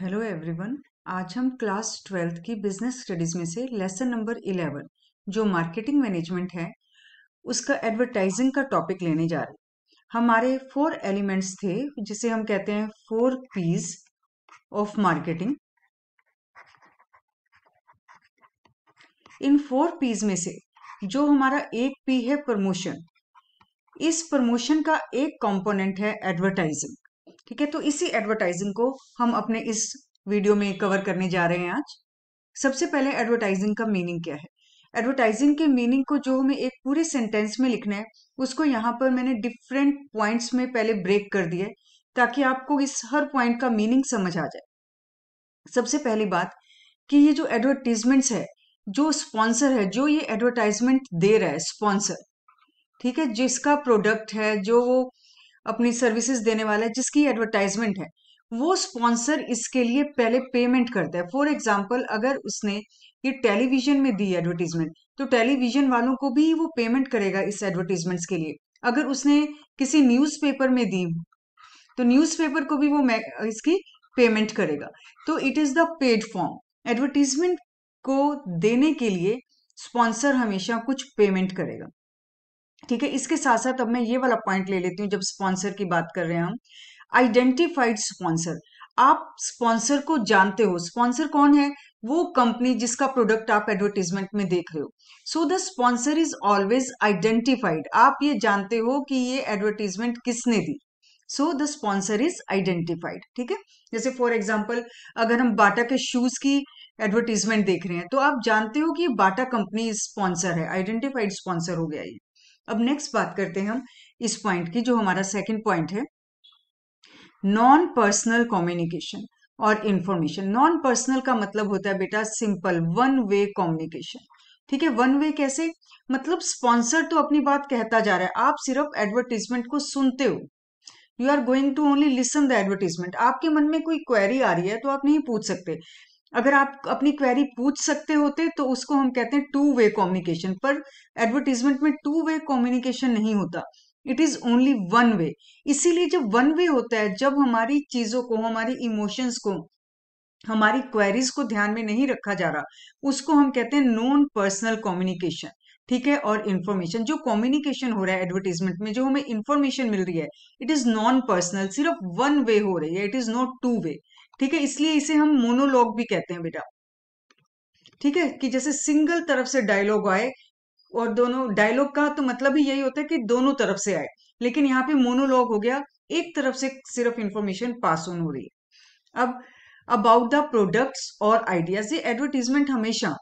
Hello everyone आज हम class twelfth की बिजनेस स्टडीज में से लेसन नंबर इलेवन जो मार्केटिंग मैनेजमेंट है उसका एडवर्टाइजिंग का टॉपिक लेने जा रहे हमारे फोर एलिमेंट्स थे जिसे हम कहते हैं फोर पीस ऑफ मार्केटिंग इन फोर पीज में से जो हमारा एक पी है प्रमोशन इस प्रमोशन का एक कंपोनेंट है एडवर्टाइजिंग ठीक है तो इसी एडवर्टाइजिंग को हम अपने इस वीडियो में कवर करने जा रहे हैं आज सबसे पहले एडवर्टाइजिंग का मीनिंग क्या है एडवर्टाइजिंग के मीनिंग को जो हमें एक पूरे सेंटेंस में लिखना है उसको यहाँ पर मैंने डिफरेंट पॉइंट्स में पहले ब्रेक कर दिया ताकि आपको इस हर पॉइंट का मीनिंग समझ आ जाए सबसे पहली बात कि ये जो एडवर्टीजमेंट्स है जो स्पॉन्सर है जो ये एडवर्टाइजमेंट दे रहा है स्पॉन्सर ठीक है जिसका प्रोडक्ट है जो वो अपनी सर्विसेज देने वाला है जिसकी एडवर्टाइजमेंट है वो स्पॉन्सर इसके लिए पहले पेमेंट करता है फॉर एग्जाम्पल अगर उसने ये टेलीविजन में दी एडवर्टीजमेंट तो टेलीविजन वालों को भी वो पेमेंट करेगा इस एडवर्टीजमेंट्स के लिए अगर उसने किसी न्यूज़पेपर में दी तो न्यूज़पेपर को भी वो इसकी पेमेंट करेगा तो it is the paid form advertisement को देने के लिए स्पॉन्सर हमेशा कुछ पेमेंट करेगा ठीक है इसके साथ साथ अब मैं ये वाला पॉइंट ले लेती हूँ जब स्पॉन्सर की बात कर रहे हैं हम आइडेंटिफाइड स्पॉन्सर आप स्पॉन्सर को जानते हो स्पॉन्सर कौन है वो कंपनी जिसका प्रोडक्ट आप एडवर्टीजमेंट में देख रहे हो so the sponsor is always identified आप ये जानते हो कि ये एडवर्टीजमेंट किसने दी so the sponsor is identified ठीक है जैसे फॉर एग्जाम्पल अगर हम बाटा के शूज की एडवर्टीजमेंट देख रहे हैं तो आप जानते हो कि बाटा कंपनी स्पॉन्सर है आइडेंटिफाइड स्पॉन्सर हो गया ये अब नेक्स्ट बात करते हैं हम इस पॉइंट की जो हमारा सेकंड पॉइंट है नॉन पर्सनल कम्युनिकेशन और इंफॉर्मेशन नॉन पर्सनल का मतलब होता है बेटा सिंपल वन वे कम्युनिकेशन ठीक है वन वे कैसे मतलब स्पॉन्सर तो अपनी बात कहता जा रहा है आप सिर्फ एडवर्टीजमेंट को सुनते हो you are going to only listen the advertisement आपके मन में कोई क्वेरी आ रही है तो आप नहीं पूछ सकते अगर आप अपनी क्वेरी पूछ सकते होते तो उसको हम कहते हैं टू वे कॉम्युनिकेशन पर एडवर्टीजमेंट में टू वे कॉम्युनिकेशन नहीं होता it is only one way इसीलिए जब वन वे होता है जब हमारी चीजों को हमारी इमोशंस को हमारी क्वेरीज को ध्यान में नहीं रखा जा रहा उसको हम कहते हैं नॉन पर्सनल कॉम्युनिकेशन ठीक है और इन्फॉर्मेशन जो कॉम्युनिकेशन हो रहा है एडवर्टीजमेंट में जो हमें इन्फॉर्मेशन मिल रही है इट इज नॉन पर्सनल सिर्फ वन वे हो रही है it is not two way ठीक है इसलिए इसे हम मोनोलॉग भी कहते हैं बेटा ठीक है कि जैसे सिंगल तरफ से डायलॉग आए और दोनों डायलॉग का तो मतलब ही यही होता है कि दोनों तरफ से आए लेकिन यहाँ पे मोनोलॉग हो गया एक तरफ से सिर्फ इंफॉर्मेशन पास ऑन हो रही है अब अबाउट द प्रोडक्ट्स और आइडियाज ये एडवर्टीजमेंट हमेशा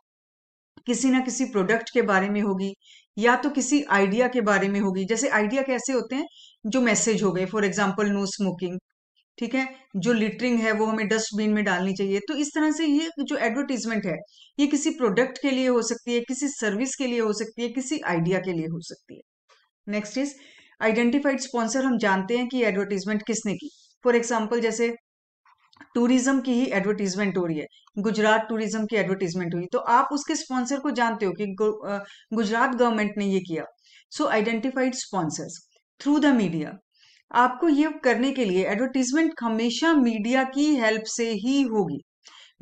किसी ना किसी प्रोडक्ट के बारे में होगी या तो किसी आइडिया के बारे में होगी जैसे आइडिया कैसे होते हैं जो मैसेज हो गए फॉर एग्जाम्पल नो स्मोकिंग ठीक है जो लिटरिंग है वो हमें डस्टबिन में डालनी चाहिए तो इस तरह से ये जो एडवर्टीजमेंट है ये किसी प्रोडक्ट के लिए हो सकती है किसी सर्विस के लिए हो सकती है किसी आइडिया के लिए हो सकती है नेक्स्ट इज आइडेंटिफाइड स्पॉन्सर हम जानते हैं कि एडवर्टीजमेंट किसने की फॉर एग्जाम्पल जैसे टूरिज्म की ही एडवर्टीजमेंट हो रही है गुजरात टूरिज्म की एडवर्टीजमेंट हुई तो आप उसके स्पॉन्सर को जानते हो कि गुजरात गवर्नमेंट ने ये किया so identified sponsors through the media आपको ये करने के लिए एडवर्टीजमेंट हमेशा मीडिया की हेल्प से ही होगी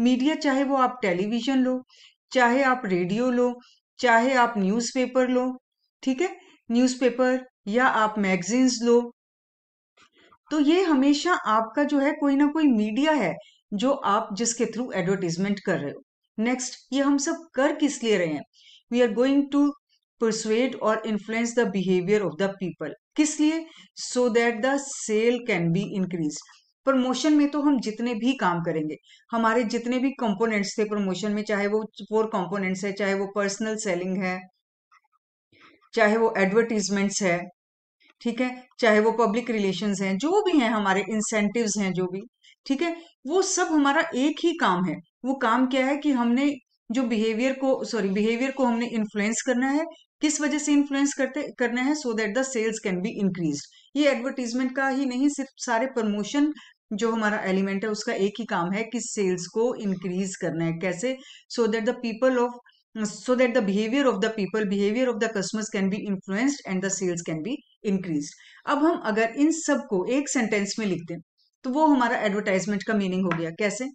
मीडिया चाहे वो आप टेलीविजन लो चाहे आप रेडियो लो चाहे आप न्यूज़पेपर लो ठीक है न्यूज़पेपर या आप मैगजीन्स लो तो ये हमेशा आपका जो है कोई ना कोई मीडिया है जो आप जिसके थ्रू एडवर्टीजमेंट कर रहे हो नेक्स्ट ये हम सब कर किस लिए रहे हैं we are going to persuade or influence the behavior of the people किस लिए so that the sale can be increased promotion में तो हम जितने भी काम करेंगे हमारे जितने भी कंपोनेंट्स थे प्रमोशन में चाहे वो फोर कंपोनेंट्स है चाहे वो पर्सनल सेलिंग है चाहे वो एडवर्टीजमेंट्स है ठीक है चाहे वो पब्लिक रिलेशंस हैं जो भी हैं हमारे इंसेंटिव्स हैं जो भी ठीक है वो सब हमारा एक ही काम है वो काम क्या है कि हमने जो बिहेवियर को सॉरी बिहेवियर को हमने इन्फ्लुएंस करना है किस वजह से इन्फ्लुएंस करते करना है so that the sales can be increase ये एडवर्टीजमेंट का ही नहीं सिर्फ सारे प्रमोशन जो हमारा एलिमेंट है उसका एक ही काम है कि सेल्स को इंक्रीज करना है कैसे so that the people of so that the behaviour of the people behaviour of the customers can be influenced and the sales can be increase अब हम अगर इन सब को एक सेंटेंस में लिखते हैं तो वो हमारा एडवर्टाइजमेंट का मीनिंग हो गया कैसे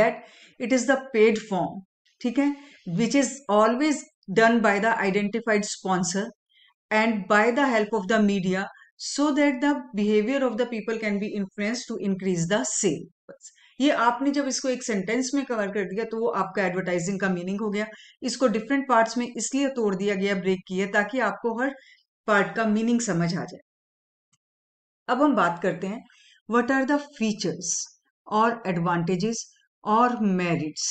that it is the paid form ठीक है which is always done by the identified sponsor and by the help of the media so that the behavior of the people can be influenced to increase the sale. ये आपने जब इसको एक sentence में cover कर दिया तो वो आपका एडवर्टाइजिंग का मीनिंग हो गया इसको डिफरेंट पार्ट्स में इसलिए तोड़ दिया गया ब्रेक किया ताकि आपको हर पार्ट का मीनिंग समझ आ जाए अब हम बात करते हैं वट आर द फीचर्स और एडवांटेजेस और मेरिट्स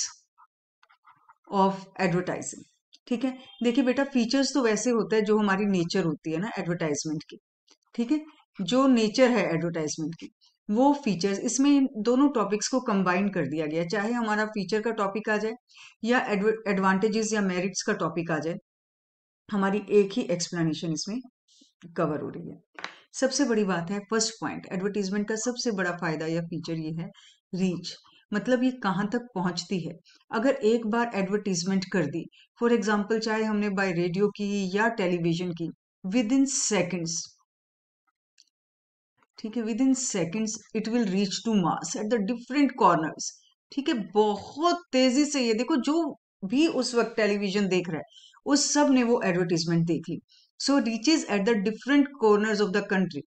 ऑफ एडवर्टाइजिंग ठीक है देखिए बेटा फीचर्स तो वैसे होता है जो हमारी नेचर होती है ना एडवर्टाइजमेंट की ठीक है जो नेचर है एडवर्टाइजमेंट की वो फीचर्स इसमें दोनों टॉपिक्स को कंबाइन कर दिया गया चाहे हमारा फीचर का टॉपिक आ जाए या एडवांटेजेस या मेरिट्स का टॉपिक आ जाए हमारी एक ही एक्सप्लेनेशन इसमें कवर हो रही है सबसे बड़ी बात है फर्स्ट पॉइंट एडवर्टीजमेंट का सबसे बड़ा फायदा या फीचर ये है रीच मतलब ये कहाँ तक पहुंचती है अगर एक बार एडवर्टीजमेंट कर दी फॉर एग्जाम्पल चाहे हमने बाय रेडियो की या टेलीविजन की विद इन सेकेंड्स ठीक है within seconds it will reach to mass at the different corners ठीक है बहुत तेजी से ये देखो जो भी उस वक्त टेलीविजन देख रहा है उस सब ने वो एडवर्टीजमेंट देख ली so reaches at the different corners of the country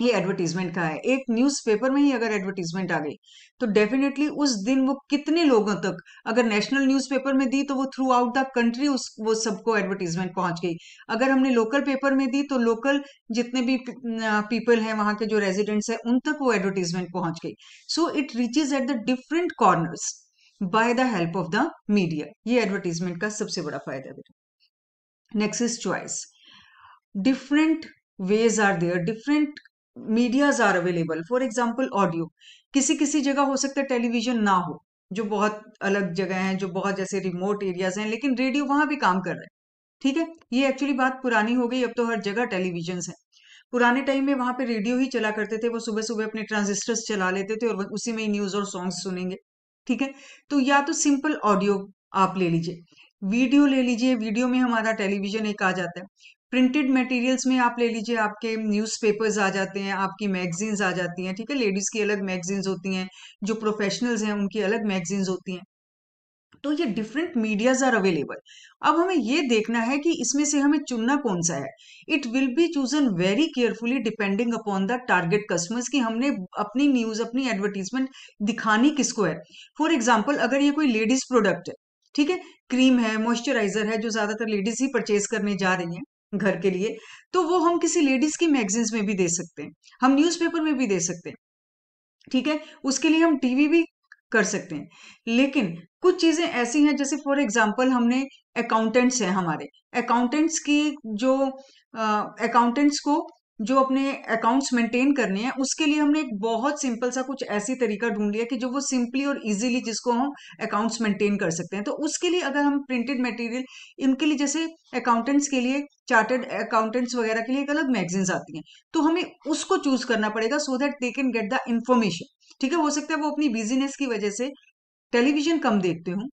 ये एडवर्टीजमेंट का है एक न्यूज़पेपर में ही अगर एडवर्टीजमेंट आ गई तो डेफिनेटली उस दिन वो कितने लोगों तक अगर नेशनल न्यूज़पेपर में दी तो वो थ्रू आउट द कंट्री उस वो सबको एडवर्टीजमेंट पहुंच गई अगर हमने लोकल पेपर में दी तो लोकल जितने भी पीपल हैं वहां के जो रेजिडेंट्स हैं उन तक वो एडवर्टीजमेंट पहुंच गई so it reaches at the different corners by the help of the media ये एडवर्टीजमेंट का सबसे बड़ा फायदा है next is choice different ways are there different medias are available for example audio किसी किसी जगह हो सकता है टेलीविजन ना हो जो बहुत अलग जगह हैं जो बहुत जैसे रिमोट एरियाज हैं लेकिन रेडियो वहां भी काम कर रहे हैं ठीक है ये एक्चुअली बात पुरानी हो गई अब तो हर जगह टेलीविजन है पुराने टाइम में वहां पे रेडियो ही चला करते थे वो सुबह सुबह अपने ट्रांजिस्टर्स चला लेते थे और उसी में ही न्यूज और सॉन्ग सुनेंगे ठीक है तो या तो सिंपल ऑडियो आप ले लीजिए वीडियो ले लीजिए वीडियो में हमारा टेलीविजन एक आ जाता है प्रिंटेड मटेरियल्स में आप ले लीजिए आपके न्यूज़पेपर्स आ जाते हैं आपकी मैगजीन्स आ जाती हैं ठीक है लेडीज़ की अलग मैगजीन्स होती हैं जो प्रोफेशनल्स हैं उनकी अलग मैगजीन्स होती हैं तो ये डिफरेंट मीडियाज आर अवेलेबल अब हमें ये देखना है कि इसमें से हमें चुनना कौन सा है it will be chosen very carefully depending upon the target customers कि हमने अपनी न्यूज अपनी एडवर्टीजमेंट दिखानी किसको है फॉर एग्जाम्पल अगर ये कोई लेडीज प्रोडक्ट है ठीक है क्रीम है मॉइस्चराइजर है जो ज्यादातर लेडीज ही परचेज करने जा रही हैं घर के लिए तो वो हम किसी लेडीज की मैगजीन्स में भी दे सकते हैं हम न्यूज़पेपर में भी दे सकते हैं ठीक है उसके लिए हम टीवी भी कर सकते हैं लेकिन कुछ चीजें ऐसी हैं जैसे फॉर एग्जाम्पल हमने अकाउंटेंट्स हैं हमारे अकाउंटेंट्स की जो अकाउंटेंट्स को जो अपने अकाउंट्स मेंटेन करने हैं उसके लिए हमने एक बहुत सिंपल सा कुछ ऐसी तरीका ढूंढ लिया कि जो वो सिंपली और इजीली जिसको हम अकाउंट्स मेंटेन कर सकते हैं तो उसके लिए अगर हम प्रिंटेड मटेरियल इनके लिए जैसे अकाउंटेंट्स के लिए चार्टर्ड अकाउंटेंट्स वगैरह के लिए एक अलग मैगजीन्स आती हैं तो हमें उसको चूज करना पड़ेगा so that they can get the information ठीक है हो सकता है वो अपनी बिजीनेस की वजह से टेलीविजन कम देखते हूँ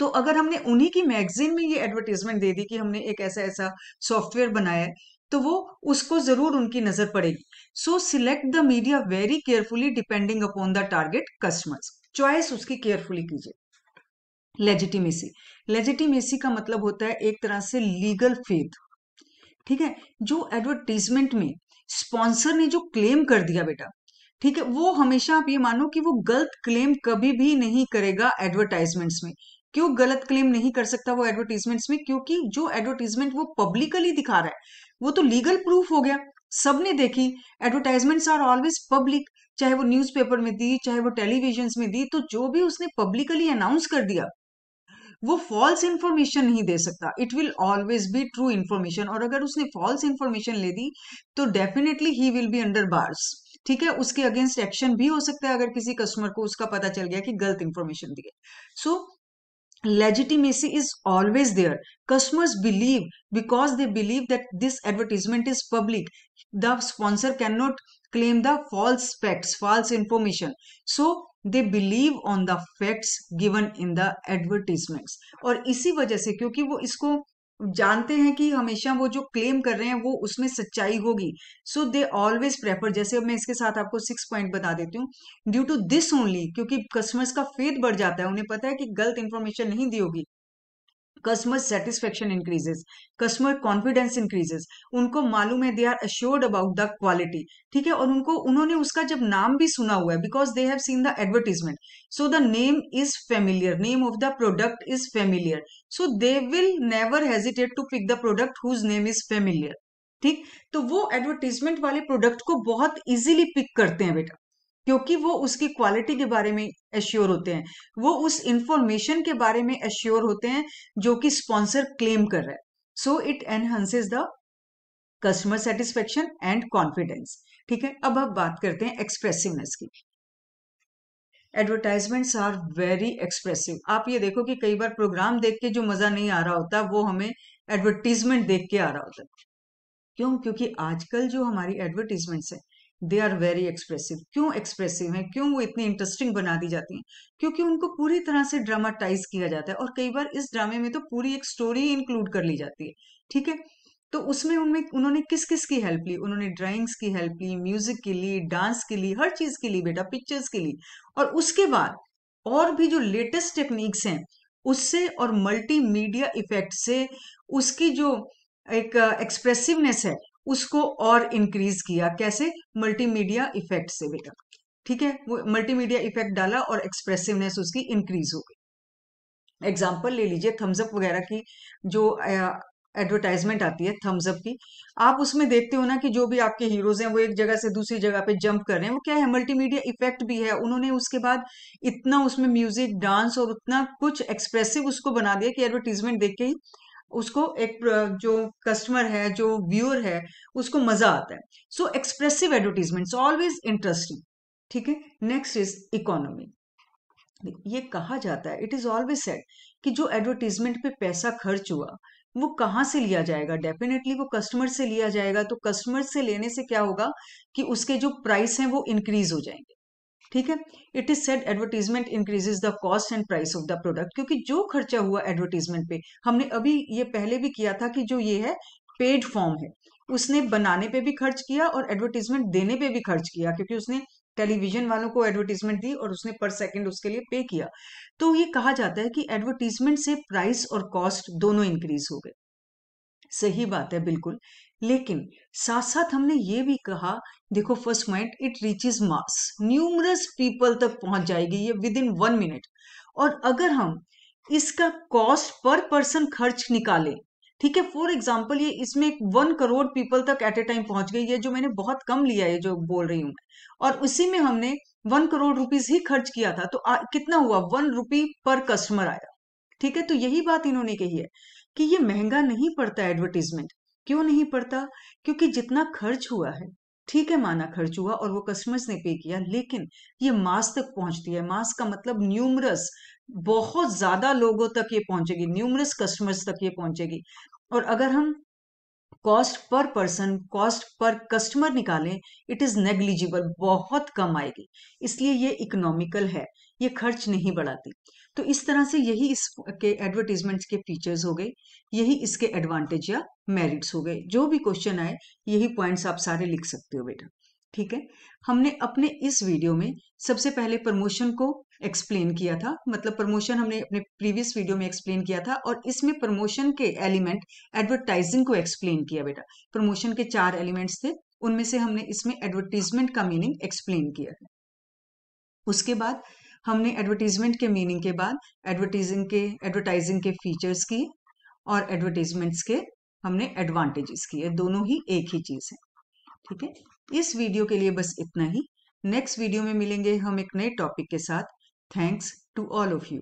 तो अगर हमने उन्हीं की मैगजीन में ये एडवर्टीजमेंट दे दी कि हमने एक ऐसा ऐसा सॉफ्टवेयर बनाया है तो वो उसको जरूर उनकी नजर पड़ेगी so select the media very carefully depending upon the target customers choice उसकी केयरफुली कीजिए लेजिटिमेसी लेजिटिमेसी का मतलब होता है एक तरह से लीगल फेथ ठीक है जो एडवर्टीजमेंट में स्पॉन्सर ने जो क्लेम कर दिया बेटा ठीक है वो हमेशा आप ये मानो कि वो गलत क्लेम कभी भी नहीं करेगा एडवर्टाइजमेंट्स में क्यों गलत क्लेम नहीं कर सकता वो एडवर्टीजमेंट्स में क्योंकि जो एडवर्टीजमेंट वो पब्लिकली दिखा रहा है वो तो लीगल प्रूफ हो गया सबने देखी एडवर्टाइजमेंट्स आर ऑलवेज पब्लिक चाहे वो न्यूज़पेपर में दी चाहे वो टेलीविजन में दी तो जो भी उसने पब्लिकली अनाउंस कर दिया वो फॉल्स इंफॉर्मेशन नहीं दे सकता it will always be true information और अगर उसने फॉल्स इंफॉर्मेशन ले दी तो definitely he will be under bars ठीक है उसके अगेंस्ट एक्शन भी हो सकता है अगर किसी कस्टमर को उसका पता चल गया कि गलत इंफॉर्मेशन दिए सो so, legitimacy is always there customers believe because they believe that this advertisement is public the sponsor cannot claim the false facts false information so they believe on the facts given in the advertisements और इसी वजह से क्योंकि वो इसको जानते हैं कि हमेशा वो जो क्लेम कर रहे हैं वो उसमें सच्चाई होगी सो दे ऑलवेज प्रेफर जैसे मैं इसके साथ आपको सिक्स पॉइंट बता देती हूँ ड्यू टू दिस ओनली क्योंकि कस्टमर्स का फेथ बढ़ जाता है उन्हें पता है कि गलत इन्फॉर्मेशन नहीं दी होगी customer satisfaction increases customer confidence increases उनको मालूम है they are assured about the quality ठीक है और उनको उन्होंने उसका जब नाम भी सुना हुआ है because they have seen the advertisement so the name is familiar name of the product is familiar so they will never hesitate to pick the product whose name is familiar ठीक तो वो एडवर्टीजमेंट वाले product को बहुत easily pick करते हैं बेटा क्योंकि वो उसकी क्वालिटी के बारे में एश्योर होते हैं वो उस इंफॉर्मेशन के बारे में एश्योर होते हैं जो कि स्पॉन्सर क्लेम कर रहा है so it enhances the customer satisfaction and confidence ठीक है अब आप बात करते हैं एक्सप्रेसिवनेस की एडवर्टाइजमेंट्स आर वेरी एक्सप्रेसिव आप ये देखो कि कई बार प्रोग्राम देख के जो मजा नहीं आ रहा होता वो हमें एडवर्टीजमेंट देख के आ रहा होता क्यों क्योंकि आजकल जो हमारी एडवर्टीजमेंट्स है दे आर वेरी एक्सप्रेसिव क्यों एक्सप्रेसिव है क्यों वो इतनी इंटरेस्टिंग बना दी जाती हैं क्योंकि उनको पूरी तरह से ड्रामाटाइज किया जाता है और कई बार इस ड्रामे में तो पूरी एक स्टोरी इंक्लूड कर ली जाती है ठीक है तो उसमें उनमें उन्होंने किस किस की हेल्प ली उन्होंने ड्राइंग्स की हेल्प ली म्यूजिक की ली डांस की ली हर चीज की ली बेटा पिक्चर्स की ली और उसके बाद और भी जो लेटेस्ट टेक्निक्स हैं उससे और मल्टीमीडिया इफेक्ट से उसकी जो एक एक्सप्रेसिवनेस uh, है उसको और इंक्रीज किया कैसे मल्टीमीडिया इफेक्ट से बेटा ठीक है मल्टीमीडिया इफेक्ट डाला और एक्सप्रेसिवनेस उसकी इंक्रीज हो गई एग्जाम्पल ले लीजिए थम्सअप वगैरह की जो एडवर्टाइजमेंट आती है थम्सअप की आप उसमें देखते हो ना कि जो भी आपके हीरोज हैं वो एक जगह से दूसरी जगह पे जंप कर रहे हैं वो क्या है मल्टीमीडिया इफेक्ट भी है उन्होंने उसके बाद इतना उसमें म्यूजिक डांस और उतना कुछ एक्सप्रेसिव उसको बना दिया कि एडवर्टीजमेंट देख के ही उसको एक जो कस्टमर है जो व्यूअर है उसको मजा आता है so expressive advertisement always interesting ठीक है नेक्स्ट इज इकोनॉमी ये कहा जाता है इट इज ऑलवेज सेड कि जो एडवर्टीजमेंट पे पैसा खर्च हुआ वो कहाँ से लिया जाएगा डेफिनेटली वो कस्टमर से लिया जाएगा तो कस्टमर से लेने से क्या होगा कि उसके जो प्राइस हैं वो इंक्रीज हो जाएंगे ठीक है it is said advertisement increases the cost and price of the product क्योंकि जो खर्चा हुआ एडवर्टीजमेंट पे हमने अभी ये पहले भी किया था कि जो ये है पेड फॉर्म है उसने बनाने पे भी खर्च किया और एडवर्टीजमेंट देने पे भी खर्च किया क्योंकि उसने टेलीविजन वालों को एडवर्टीजमेंट दी और उसने पर सेकंड उसके लिए पे किया तो ये कहा जाता है कि एडवर्टीजमेंट से प्राइस और कॉस्ट दोनों इंक्रीज हो गए सही बात है बिल्कुल लेकिन साथ साथ हमने ये भी कहा देखो first point it reaches mass numerous people तक पहुंच जाएगी ये विद इन वन मिनट और अगर हम इसका कॉस्ट पर पर्सन खर्च निकाले ठीक है फॉर एग्जाम्पल ये इसमें वन करोड़ पीपल तक एट ए टाइम पहुंच गई है जो मैंने बहुत कम लिया है जो बोल रही हूँ और उसी में हमने वन करोड़ रुपीज ही खर्च किया था तो आ, कितना हुआ वन रुपी पर कस्टमर आया ठीक है तो यही बात इन्होंने कही है कि ये महंगा नहीं पड़ता एडवर्टीजमेंट क्यों नहीं पड़ता क्योंकि जितना खर्च हुआ है ठीक है माना खर्च हुआ और वो कस्टमर्स ने पे किया लेकिन ये मास तक पहुंचती है मास का मतलब न्यूमरस बहुत ज्यादा लोगों तक ये पहुंचेगी न्यूमरस कस्टमर्स तक ये पहुंचेगी और अगर हम cost per person cost per customer निकालें इट इज नेग्लिजिबल बहुत कम आएगी इसलिए ये इकोनॉमिकल है ये खर्च नहीं बढ़ाती तो इस तरह से यही इस के एडवर्टीजमेंट्स के फीचर्स हो गए यही इसके एडवांटेज या मेरिट्स हो गए जो भी क्वेश्चन आए यही पॉइंट्स आप सारे लिख सकते हो बेटा ठीक है हमने अपने इस वीडियो में सबसे पहले प्रमोशन को एक्सप्लेन किया था मतलब प्रमोशन हमने अपने प्रीवियस वीडियो में एक्सप्लेन किया था और इसमें प्रमोशन के एलिमेंट एडवर्टाइजिंग को एक्सप्लेन किया बेटा प्रमोशन के चार एलिमेंट्स थे उनमें से हमने इसमें एडवर्टीजमेंट का मीनिंग एक्सप्लेन किया है उसके बाद हमने एडवर्टीजमेंट के मीनिंग के बाद एडवर्टीजिंग के एडवर्टाइजिंग के फीचर्स की और एडवर्टीजमेंट्स के हमने एडवांटेजेस किए दोनों ही एक ही चीज़ है ठीक है इस वीडियो के लिए बस इतना ही नेक्स्ट वीडियो में मिलेंगे हम एक नए टॉपिक के साथ thanks to all of you